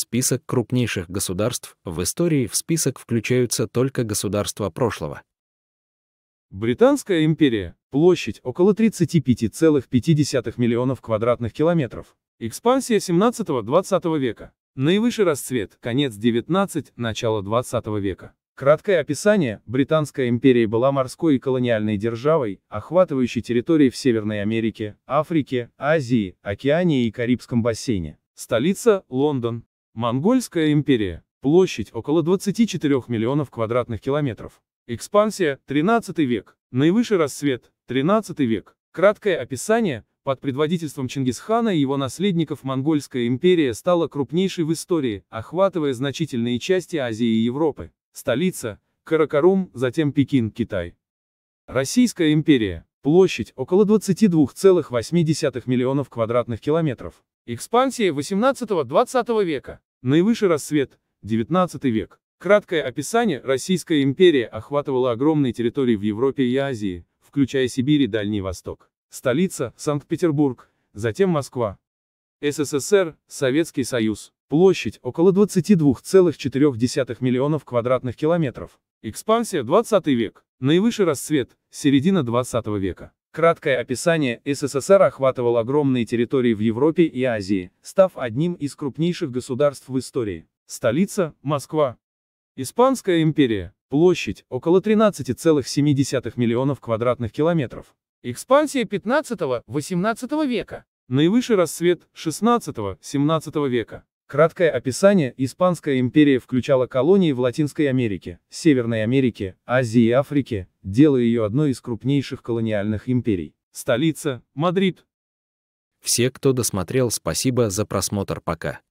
список крупнейших государств в истории в список включаются только государства прошлого. Британская империя. Площадь около 35,5 миллионов квадратных километров. Экспансия 17-20 века. Наивысший расцвет, конец 19, начало 20 века. Краткое описание. Британская империя была морской и колониальной державой, охватывающей территории в Северной Америке, Африке, Азии, Океании и Карибском бассейне. Столица – Лондон. Монгольская империя. Площадь около 24 миллионов квадратных километров. Экспансия – 13 век. Наивысший расцвет – 13 век. Краткое описание. Под предводительством Чингисхана и его наследников Монгольская империя стала крупнейшей в истории, охватывая значительные части Азии и Европы. Столица – Каракарум, затем Пекин, Китай. Российская империя. Площадь – около 22,8 миллионов квадратных километров. Экспансия 18-20 века. Наивысший рассвет, 19 век. Краткое описание Российская империя охватывала огромные территории в Европе и Азии, включая Сибирь и Дальний Восток. Столица – Санкт-Петербург, затем Москва. СССР, Советский Союз. Площадь – около 22,4 миллионов квадратных километров. Экспансия – 20 век. Наивысший расцвет – середина 20 века. Краткое описание СССР охватывал огромные территории в Европе и Азии, став одним из крупнейших государств в истории. Столица – Москва. Испанская империя. Площадь – около 13,7 миллионов квадратных километров. Экспансия 15-18 века. Наивысший расцвет 16-17 века. Краткое описание. Испанская империя включала колонии в Латинской Америке, Северной Америке, Азии и Африке, делая ее одной из крупнейших колониальных империй. Столица – Мадрид. Все, кто досмотрел, спасибо за просмотр пока.